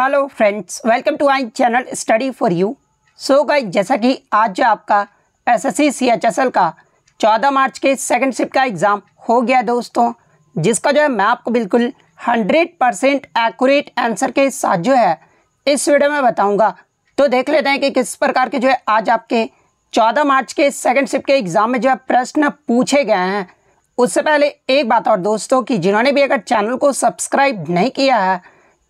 hello friends welcome to I channel study for you so guys जैसा कि आज जो आपका S S C C H S L का चौदह मार्च के सेकंड शिफ्ट का एग्ज़ाम हो गया दोस्तों जिसका जो है मैं आपको बिल्कुल हंड्रेड परसेंट एक्यूरेट आंसर के साथ जो है इस वीडियो में बताऊंगा तो देख लेते हैं कि किस प्रकार के जो है आज आपके चौदह मार्च के सेकेंड शिफ्ट के एग्ज़ाम में जो है प्रश्न पूछे गए हैं उससे पहले एक बात और दोस्तों कि जिन्होंने भी अगर चैनल को सब्सक्राइब नहीं किया है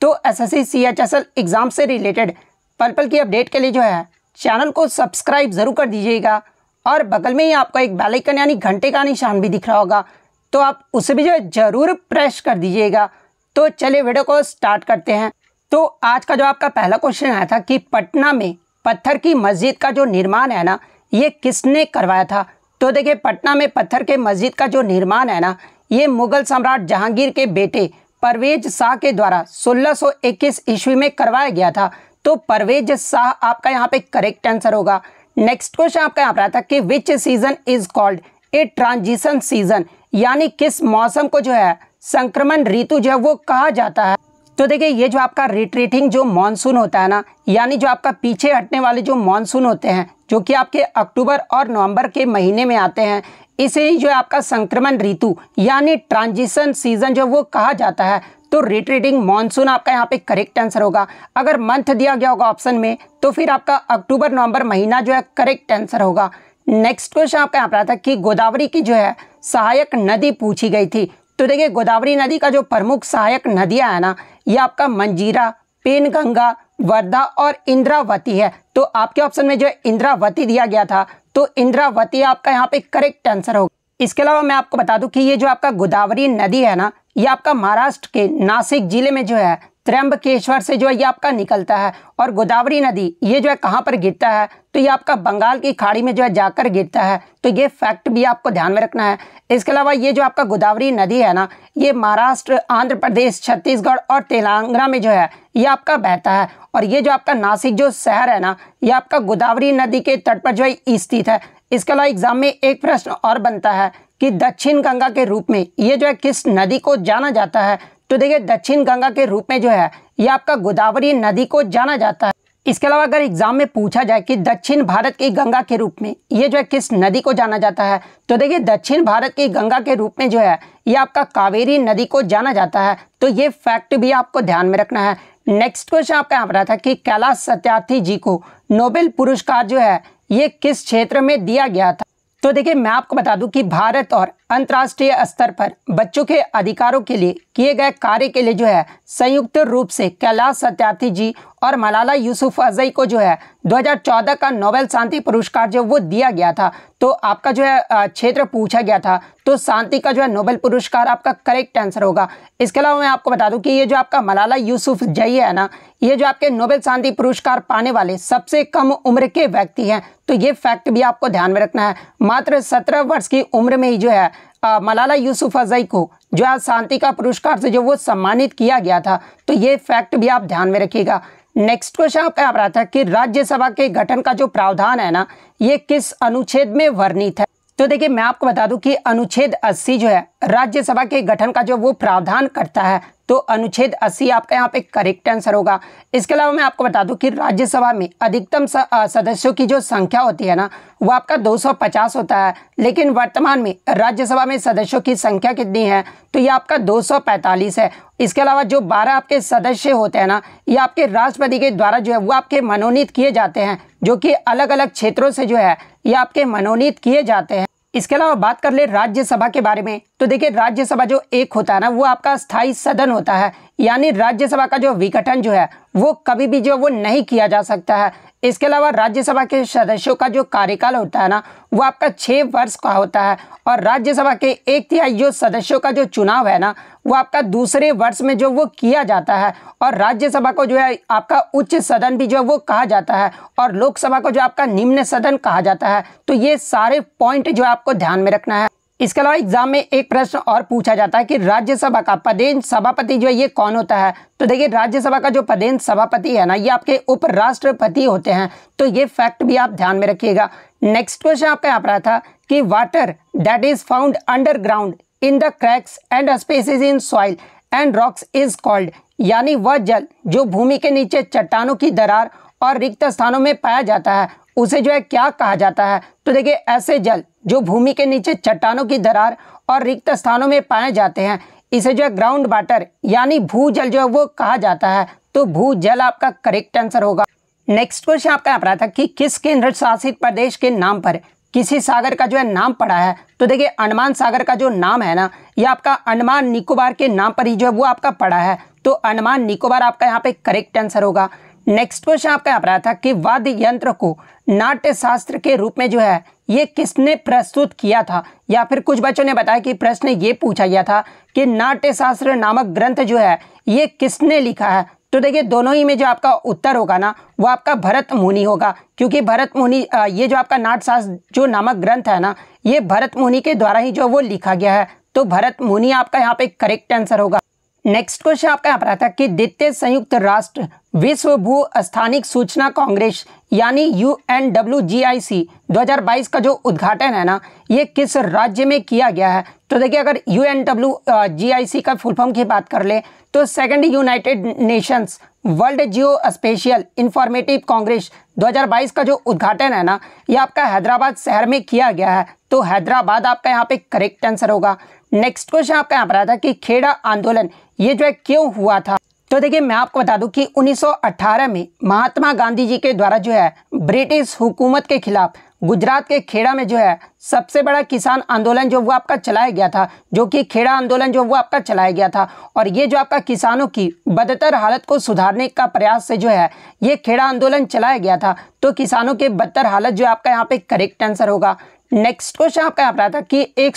तो एस एस सी एग्ज़ाम से रिलेटेड पल पल की अपडेट के लिए जो है चैनल को सब्सक्राइब ज़रूर कर दीजिएगा और बगल में ही आपका एक बेल आइकन यानी घंटे का निशान भी दिख रहा होगा तो आप उसे भी जो है ज़रूर प्रेस कर दीजिएगा तो चलिए वीडियो को स्टार्ट करते हैं तो आज का जो आपका पहला क्वेश्चन आया था कि पटना में पत्थर की मस्जिद का जो निर्माण है ना ये किसने करवाया था तो देखिए पटना में पत्थर के मस्जिद का जो निर्माण है ना ये मुगल सम्राट जहांगीर के बेटे परवेज शाह के द्वारा 1621 ईस्वी में करवाया गया था तो परवेज शाह आपका यहाँ पे करेक्ट आंसर होगा नेक्स्ट क्वेश्चन आपका यहाँ पर आया था कि which season is called a transition season यानी किस मौसम को जो है संक्रमण ऋतु जो है वो कहा जाता है तो देखिए ये जो आपका रिट्रीटिंग जो मानसून होता है ना यानी जो आपका पीछे हटने वाले जो मानसून होते हैं जो कि आपके अक्टूबर और नवंबर के महीने में आते हैं इसे ही जो है आपका संक्रमण ऋतु यानी ट्रांजिशन सीजन जो वो कहा जाता है तो रिट्रीटिंग मानसून आपका यहाँ पे करेक्ट आंसर होगा अगर मंथ दिया गया होगा ऑप्शन में तो फिर आपका अक्टूबर नवंबर महीना जो है करेक्ट आंसर होगा नेक्स्ट क्वेश्चन आपका यहाँ पर आता कि गोदावरी की जो है सहायक नदी पूछी गई थी तो देखिए गोदावरी नदी का जो प्रमुख सहायक नदियाँ है ना ये आपका मंजीरा पेनगंगा वर्धा और इंद्रावती है तो आपके ऑप्शन में जो है इंद्रावती दिया गया था तो इंद्रावती आपका यहाँ पे करेक्ट आंसर होगा इसके अलावा मैं आपको बता दूं कि ये जो आपका गोदावरी नदी है ना ये आपका महाराष्ट्र के नासिक जिले में जो है त्रम्बकेश्वर से जो है ये आपका निकलता है और गोदावरी नदी ये जो है कहाँ पर गिरता है तो ये आपका बंगाल की खाड़ी में जो है जाकर गिरता है तो ये फैक्ट भी आपको ध्यान में रखना है इसके अलावा ये जो आपका गोदावरी नदी है ना ये महाराष्ट्र आंध्र प्रदेश छत्तीसगढ़ और तेलंगाना में जो है ये आपका बहता है और ये जो आपका नासिक जो शहर है ना ये आपका गोदावरी नदी के तट पर जो है स्थित है इसके अलावा एग्जाम में एक प्रश्न और बनता है कि दक्षिण गंगा के रूप में ये जो है किस नदी को जाना जाता है तो देखिए दक्षिण गंगा के रूप में जो है ये आपका गोदावरी नदी को जाना जाता है इसके अलावा अगर एग्जाम में पूछा जाए कि दक्षिण भारत की गंगा के रूप में ये जो है किस नदी को जाना जाता है तो देखिए दक्षिण भारत की गंगा के रूप में जो है ये आपका कावेरी नदी को जाना जाता है तो ये फैक्ट भी आपको ध्यान में रखना है नेक्स्ट क्वेश्चन आपका यहाँ पर था कि कैलाश सत्यार्थी जी को नोबेल पुरस्कार जो है ये किस क्षेत्र में दिया गया था तो देखिए मैं आपको बता दूं कि भारत और अंतर्राष्ट्रीय स्तर पर बच्चों के अधिकारों के लिए किए गए कार्य के लिए जो है संयुक्त रूप से कैलाश सत्यार्थी जी और मलाला यूसुफ यूसुफजई को जो है 2014 का नोबेल शांति पुरस्कार जो वो दिया गया था तो आपका जो है क्षेत्र पूछा गया था तो शांति का जो है नोबेल पुरस्कार आपका करेक्ट आंसर होगा इसके अलावा मैं आपको बता दूं कि ये जो आपका मलाला यूसुफ जई है ना ये जो आपके नोबेल शांति पुरस्कार पाने वाले सबसे कम उम्र के व्यक्ति हैं तो ये फैक्ट भी आपको ध्यान में रखना है मात्र सत्रह वर्ष की उम्र में ही जो है मलाला यूसुफ अजई को जो आज शांति का पुरस्कार से जो वो सम्मानित किया गया था तो ये फैक्ट भी आप ध्यान में रखिएगा नेक्स्ट क्वेश्चन आपका आप रहा था कि राज्यसभा के गठन का जो प्रावधान है ना ये किस अनुच्छेद में वर्णित है तो देखिए मैं आपको बता दूं कि अनुच्छेद 80 जो है राज्यसभा के गठन का जो वो प्रावधान करता है तो अनुच्छेद 80 आपका यहाँ पे करेक्ट आंसर होगा इसके अलावा मैं आपको बता दूं कि राज्यसभा में अधिकतम सदस्यों की जो संख्या होती है ना वो आपका 250 होता है लेकिन वर्तमान में राज्यसभा में सदस्यों की संख्या कितनी है तो ये आपका 245 है इसके अलावा जो 12 आपके सदस्य होते हैं ना ये आपके राष्ट्रपति के द्वारा जो है वो आपके मनोनीत किए जाते हैं जो कि अलग अलग क्षेत्रों से जो है ये आपके मनोनीत किए जाते हैं इसके अलावा बात कर ले राज्यसभा के बारे में तो देखिए राज्यसभा जो एक होता है ना वो आपका स्थायी सदन होता है यानी राज्यसभा का जो विघटन जो है वो कभी भी जो वो नहीं किया जा सकता है इसके अलावा राज्यसभा के सदस्यों का जो कार्यकाल होता है ना वो आपका छः वर्ष का होता है और राज्यसभा के एक तिहाई जो सदस्यों का जो चुनाव है ना वो आपका दूसरे वर्ष में जो वो किया जाता है और राज्यसभा को जो है आपका उच्च सदन भी जो है वो कहा जाता है और लोकसभा को जो आपका निम्न सदन कहा जाता है तो ये सारे पॉइंट जो आपको ध्यान में रखना है इसके अलावा एग्जाम में एक प्रश्न और पूछा जाता है कि राज्यसभा का पदेन सभापति जो है ये कौन होता है तो देखिए राज्यसभा का जो पदेन सभापति है ना ये आपके उपराष्ट्रपति होते हैं तो ये फैक्ट भी आप ध्यान में रखिएगा नेक्स्ट क्वेश्चन आपका यहाँ पर आया था कि water that is found underground in the cracks and spaces in soil and rocks is called यानी वह जल जो भूमि के नीचे चट्टानों की दरार और रिक्त स्थानों में पाया जाता है उसे जो है क्या कहा जाता है तो देखिए ऐसे जल जो भूमि के नीचे चट्टानों की दरार और रिक्त स्थानों में पाए जाते हैं इसे जो है ग्राउंड वाटर यानी भू जल जो है वो कहा जाता है तो भू जल आपका करेक्ट आंसर होगा नेक्स्ट क्वेश्चन आपका यहाँ पड़ा था कि किस केंद्र शासित प्रदेश के नाम पर किसी सागर का जो है नाम पड़ा है तो देखिए अंडमान सागर का जो नाम है ना ये आपका अंडमान निकोबार के नाम पर ही जो है वो आपका पड़ा है तो अंडमान निकोबार आपका यहाँ पे करेक्ट आंसर होगा नेक्स्ट क्वेश्चन आपका यहाँ पर आया था कि वाद्य यंत्र को नाट्य शास्त्र के रूप में जो है ये किसने प्रस्तुत किया था या फिर कुछ बच्चों ने बताया कि प्रश्न ये पूछा गया था कि नाट्य शास्त्र नामक ग्रंथ जो है ये किसने लिखा है तो देखिए दोनों ही में जो आपका उत्तर होगा ना वो आपका भरत मुनि होगा क्योंकि भरत मुनि ये जो आपका शास्त्र जो नामक ग्रंथ है ना ये भरत मुनि के द्वारा ही जो वो लिखा गया है तो भरत मुनि आपका यहाँ पे करेक्ट आंसर होगा नेक्स्ट क्वेश्चन आपका यहाँ पर आता है कि द्वितीय संयुक्त राष्ट्र विश्व भू स्थानिक सूचना कांग्रेस यानी U N W G I C दो हज़ार बाईस का जो उद्घाटन है ना ये किस राज्य में किया गया है तो देखिए अगर U N W G I C का फुलफॉर्म की बात कर ले तो second United Nations World geo spatial informative congress 2022 का जो उद्घाटन है ना ये आपका हैदराबाद शहर में किया गया है तो हैदराबाद आपका यहाँ पे करेक्ट आंसर होगा नेक्स्ट क्वेश्चन आपका यहाँ पर आता था कि खेड़ा आंदोलन ये जो है क्यों हुआ था तो देखिए मैं आपको बता दूं कि 1918 में महात्मा गांधी जी के द्वारा जो है ब्रिटिश हुकूमत के खिलाफ गुजरात के खेड़ा में जो है सबसे बड़ा किसान आंदोलन जो वो आपका चलाया गया था जो कि खेड़ा आंदोलन जो वो आपका चलाया गया था और ये जो आपका किसानों की बदतर हालत को सुधारने का प्रयास से जो है ये खेड़ा आंदोलन चलाया गया था तो किसानों के बदतर हालत जो आपका यहाँ पे करेक्ट आंसर होगा नेक्स्ट क्वेश्चन आपका यहाँ पर था कि एक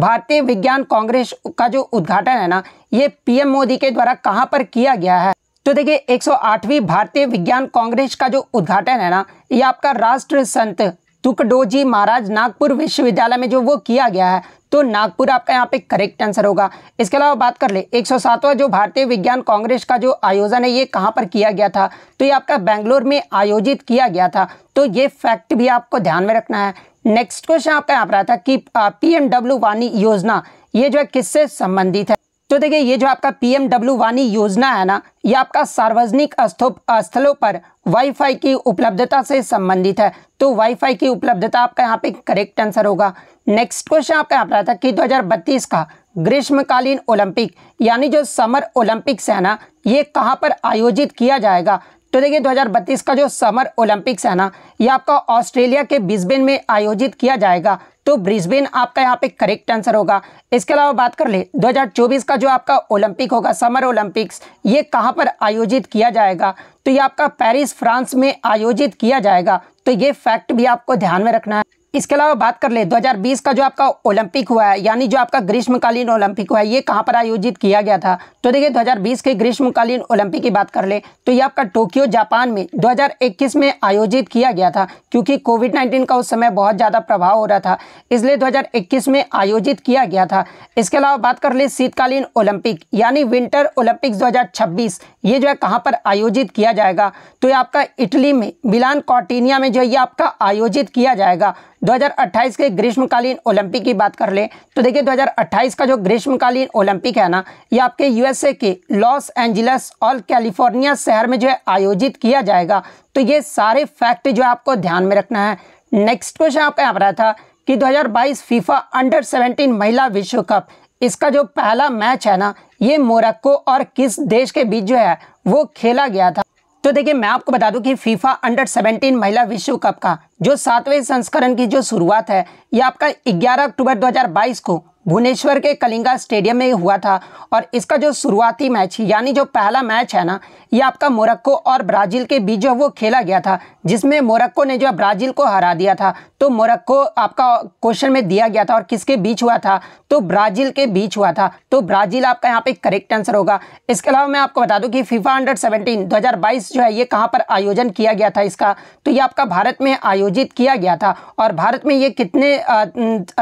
भारतीय विज्ञान कांग्रेस का जो उद्घाटन है ना ये पीएम मोदी के द्वारा कहाँ पर किया गया है तो देखिए 108वीं भारतीय विज्ञान कांग्रेस का जो उद्घाटन है ना ये आपका राष्ट्र संत तुकडोजी महाराज नागपुर विश्वविद्यालय में जो वो किया गया है तो नागपुर आपका यहाँ पे करेक्ट आंसर होगा इसके अलावा बात कर ले 107वां जो भारतीय विज्ञान कांग्रेस का जो आयोजन है ये कहाँ पर किया गया था तो ये आपका बेंगलोर में आयोजित किया गया था तो ये फैक्ट भी आपको ध्यान में रखना है नेक्स्ट क्वेश्चन आपका यहाँ पर आता है कि पी एम डब्ल्यू वानी योजना ये जो है किससे संबंधित है तो देखिए ये जो आपका पीएमडब्ल्यू वानी योजना है ना ये आपका सार्वजनिक स्थलों पर वाईफाई की उपलब्धता से संबंधित है तो वाईफाई की उपलब्धता आपका यहाँ पे करेक्ट आंसर होगा नेक्स्ट क्वेश्चन आपका यहाँ पर आता है कि दो का ग्रीष्मकालीन ओलंपिक यानी जो समर ओलंपिक्स है ना ये कहाँ पर आयोजित किया जाएगा तो देखिए 2032 का जो समर ओलंपिक्स है ना ये आपका ऑस्ट्रेलिया के ब्रिस्बेन में आयोजित किया जाएगा तो ब्रिस्बेन आपका यहाँ पे करेक्ट आंसर होगा इसके अलावा बात कर ले 2024 का जो आपका ओलंपिक होगा समर ओलंपिक्स ये कहाँ पर आयोजित किया जाएगा तो ये आपका पेरिस फ्रांस में आयोजित किया जाएगा तो ये फैक्ट भी आपको ध्यान में रखना है इसके अलावा बात कर ले 2020 का जो आपका ओलंपिक हुआ है यानी जो आपका ग्रीष्मकालीन ओलंपिक हुआ है ये कहाँ पर आयोजित किया गया था तो देखिए 2020 के ग्रीष्मकालीन ओलंपिक की बात कर ले तो ये आपका टोक्यो जापान में 2021 में आयोजित किया गया था क्योंकि कोविड 19 का उस समय बहुत ज़्यादा प्रभाव हो रहा था इसलिए दो में आयोजित किया गया था इसके अलावा बात कर ले शीतकालीन ओलंपिक यानी विंटर ओलंपिक दो ये जो है कहाँ पर आयोजित किया जाएगा तो ये आपका इटली में मिलान कॉटिनिया में जो है ये आपका आयोजित किया जाएगा 2028 के ग्रीष्मकालीन ओलंपिक की बात कर ले तो देखिए 2028 का जो ग्रीष्मकालीन ओलंपिक है ना ये आपके यूएसए के लॉस एंजलिस और कैलिफोर्निया शहर में जो है आयोजित किया जाएगा तो ये सारे फैक्ट जो है आपको ध्यान में रखना है नेक्स्ट क्वेश्चन आपका यहाँ पर आया था कि 2022 फीफा अंडर 17 महिला विश्व कप इसका जो पहला मैच है ना ये मोरक्को और किस देश के बीच जो है वो खेला गया था तो देखिए मैं आपको बता दूं कि फीफा अंडर 17 महिला विश्व कप का जो सातवें संस्करण की जो शुरुआत है यह आपका 11 अक्टूबर 2022 को भुवनेश्वर के कलिंगा स्टेडियम में हुआ था और इसका जो शुरुआती मैच यानी जो पहला मैच है ना ये आपका मोरक्को और ब्राज़ील के बीच जो वो खेला गया था जिसमें मोरक्को ने जो ब्राज़ील को हरा दिया था तो मोरक्को आपका क्वेश्चन में दिया गया था और किसके बीच हुआ था तो ब्राज़ील के बीच हुआ था तो ब्राज़ील आपका यहाँ पे करेक्ट आंसर होगा इसके अलावा मैं आपको बता दूँ कि फीफा अंडर सेवेंटीन दो जो है ये कहाँ पर आयोजन किया गया था इसका तो ये आपका भारत में आयोजन आयोजित किया गया था और भारत में ये कितने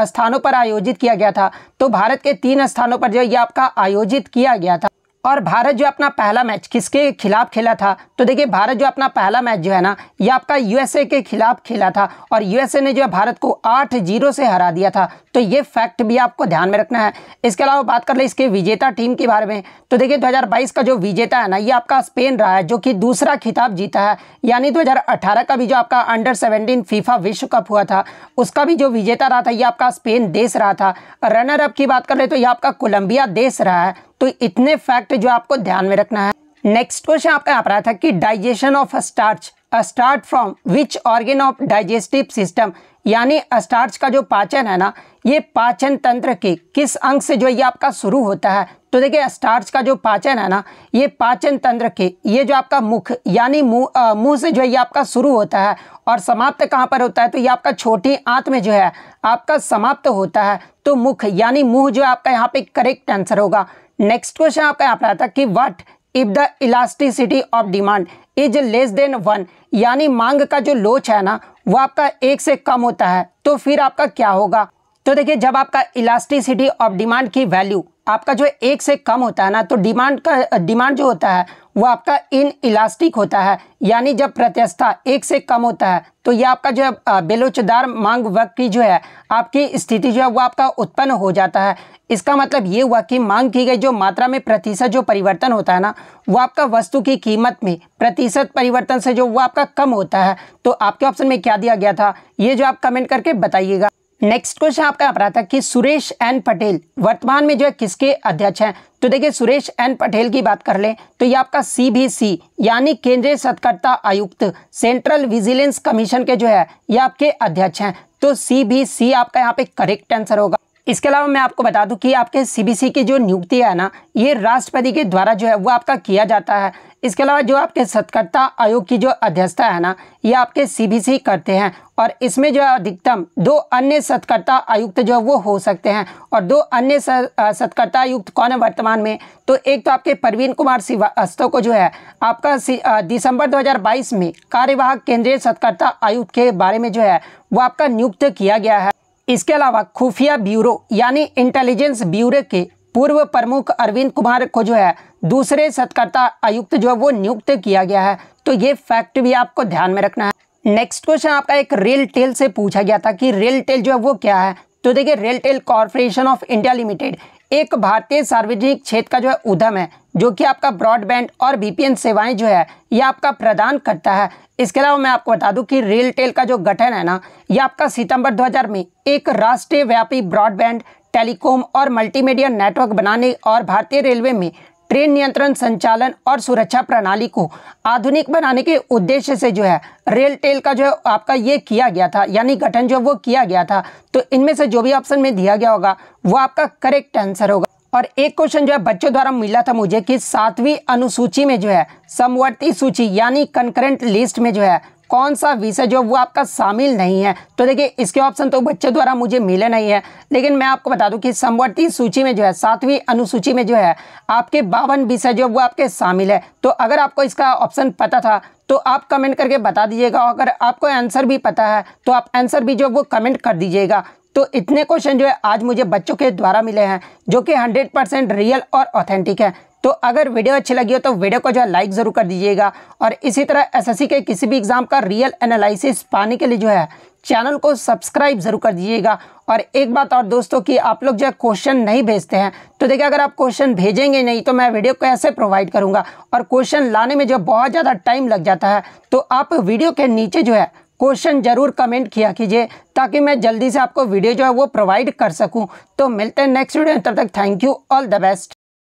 स्थानों पर आयोजित किया गया था तो भारत के तीन स्थानों पर जो ये आपका आयोजित किया गया था और भारत जो अपना पहला मैच किसके खिलाफ खेला था तो देखिए भारत जो अपना पहला मैच जो है ना ये आपका यूएसए के खिलाफ खेला था और यूएसए ने जो है भारत को आठ जीरो से हरा दिया था तो ये फैक्ट भी आपको ध्यान में रखना है इसके अलावा बात कर ले इसके विजेता टीम के बारे में तो देखिए 2022 का जो विजेता है ना ये आपका स्पेन रहा है जो कि दूसरा खिताब जीता है यानी 2018 का भी जो आपका अंडर 17 फीफा विश्व कप हुआ था उसका भी जो विजेता रहा था ये आपका स्पेन देश रहा था रनर अप की बात कर ले तो ये आपका कोलंबिया देश रहा है तो इतने फैक्ट जो आपको ध्यान में रखना है नेक्स्ट क्वेश्चन आपका यहाँ पर आया था कि digestion of starch start from which organ of digestive system यानी स्टार्च का जो पाचन है ना ये पाचन तंत्र के किस अंग से जो ये आपका शुरू होता है तो देखिए स्टार्च का जो पाचन है ना ये पाचन तंत्र के ये जो आपका मुख यानी मुंह मुंह से जो ये आपका शुरू होता है और समाप्त कहाँ पर होता है तो ये आपका छोटी आंत में जो है आपका समाप्त होता है तो मुख यानी मुंह जो आपका यहाँ पे करेक्ट आंसर होगा नेक्स्ट क्वेश्चन आपका यहाँ पर आता कि what if the elasticity of demand is less than one यानी मांग का जो लोच है ना वो आपका एक से कम होता है तो फिर आपका क्या होगा तो देखिए जब आपका इलास्टिसिटी ऑफ डिमांड की वैल्यू आपका जो एक से कम होता है ना तो डिमांड का डिमांड जो होता है वो आपका इन इलास्टिक होता है यानी जब प्रत्यस्था एक से कम होता है तो ये आपका जो है बेलोचदार मांग वक्त की जो है आपकी स्थिति जो है वो आपका उत्पन्न हो जाता है इसका मतलब ये हुआ कि मांग की गई जो मात्रा में प्रतिशत जो परिवर्तन होता है ना वो आपका वस्तु की कीमत में प्रतिशत परिवर्तन से जो वो आपका कम होता है तो आपके ऑप्शन में क्या दिया गया था ये जो आप कमेंट करके बताइएगा नेक्स्ट क्वेश्चन आपका आप रहा था कि सुरेश एन पटेल वर्तमान में जो है किसके अध्यक्ष हैं तो देखिए सुरेश एन पटेल की बात कर लें तो ये आपका सीबीसी यानी केंद्रीय सतर्कता आयुक्त सेंट्रल विजिलेंस कमीशन के जो है ये आपके अध्यक्ष हैं तो सीबीसी आपका यहाँ पे करेक्ट आंसर होगा इसके अलावा मैं आपको बता दूं कि आपके सीबीसी की जो नियुक्ति है ना ये राष्ट्रपति के द्वारा जो है वो आपका किया जाता है इसके अलावा जो आपके सतकर्ता आयोग की जो अध्यक्षता है ना ये आपके सीबीसी करते हैं और इसमें जो अधिकतम दो अन्य सतकर्ता आयुक्त जो है वो हो सकते हैं और दो अन्य सतकर्ता आयुक्त कौन है वर्तमान में तो एक तो आपके परवीन कुमार श्रीवास्तव को जो है आपका दिसंबर दो में कार्यवाहक केंद्रीय सतकर्ता आयुक्त के बारे में जो है वो आपका नियुक्त किया गया है इसके अलावा खुफिया ब्यूरो यानी इंटेलिजेंस ब्यूरो के पूर्व प्रमुख अरविंद कुमार को जो है दूसरे सतकर्ता आयुक्त जो है वो नियुक्त किया गया है तो ये फैक्ट भी आपको ध्यान में रखना है नेक्स्ट क्वेश्चन आपका एक रेल टेल से पूछा गया था कि रेल टेल जो है वो क्या है तो देखिए RailTel corporation of India limited एक भारतीय सार्वजनिक क्षेत्र का जो है उद्यम है जो कि आपका ब्रॉडबैंड और बीपीएन सेवाएं जो है यह आपका प्रदान करता है इसके अलावा मैं आपको बता दूं कि रेलटेल का जो गठन है ना यह आपका सितंबर 2000 में एक राष्ट्रीय व्यापी ब्रॉडबैंड टेलीकॉम और मल्टीमीडिया नेटवर्क बनाने और भारतीय रेलवे में ट्रेन नियंत्रण संचालन और सुरक्षा प्रणाली को आधुनिक बनाने के उद्देश्य से जो है रेल टेल का जो है आपका ये किया गया था यानी गठन जो वो किया गया था तो इनमें से जो भी ऑप्शन में दिया गया होगा वो आपका करेक्ट आंसर होगा और एक क्वेश्चन जो है बच्चों द्वारा मिला था मुझे कि सातवीं अनुसूची में जो है समवर्ती सूची यानी कंकरेंट लिस्ट में जो है कौन सा विषय जो वो आपका शामिल नहीं है तो देखिए इसके ऑप्शन तो बच्चों द्वारा मुझे मिले नहीं है लेकिन मैं आपको बता दूं कि संवर्ती सूची में जो है सातवीं अनुसूची में जो है आपके बावन विषय जो वो आपके शामिल है तो अगर आपको इसका ऑप्शन पता था तो आप कमेंट करके बता दीजिएगा अगर आपको आंसर भी पता है तो आप आंसर भी जो वो कमेंट कर दीजिएगा तो इतने क्वेश्चन जो है आज मुझे बच्चों के द्वारा मिले हैं जो कि 100 परसेंट रियल और ऑथेंटिक है तो अगर वीडियो अच्छी लगी हो तो वीडियो को जो है लाइक ज़रूर कर दीजिएगा और इसी तरह एसएससी के किसी भी एग्ज़ाम का रियल एनालिसिस पाने के लिए जो है चैनल को सब्सक्राइब ज़रूर कर दीजिएगा और एक बात और दोस्तों कि आप लोग जो है क्वेश्चन नहीं भेजते हैं तो देखिए अगर आप क्वेश्चन भेजेंगे नहीं तो मैं वीडियो कैसे प्रोवाइड करूंगा और क्वेश्चन लाने में जो बहुत ज़्यादा टाइम लग जाता है तो आप वीडियो के नीचे जो है क्वेश्चन जरूर कमेंट किया कीजिए ताकि मैं जल्दी से आपको वीडियो जो है वो प्रोवाइड कर सकूँ तो मिलते हैं नेक्स्ट वीडियो तब तक thank you all the best